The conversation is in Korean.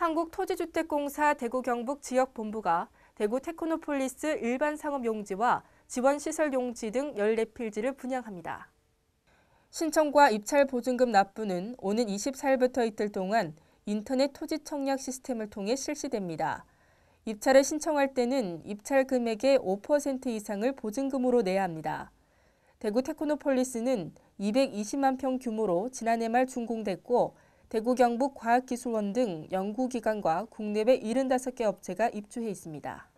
한국토지주택공사 대구 경북 지역본부가 대구 테크노폴리스 일반 상업 용지와 지원시설 용지 등 14필지를 분양합니다. 신청과 입찰 보증금 납부는 오는 24일부터 이틀 동안 인터넷 토지 청약 시스템을 통해 실시됩니다. 입찰을 신청할 때는 입찰 금액의 5% 이상을 보증금으로 내야 합니다. 대구 테크노폴리스는 220만 평 규모로 지난해 말 준공됐고 대구 경북 과학기술원 등 연구기관과 국내외 75개 업체가 입주해 있습니다.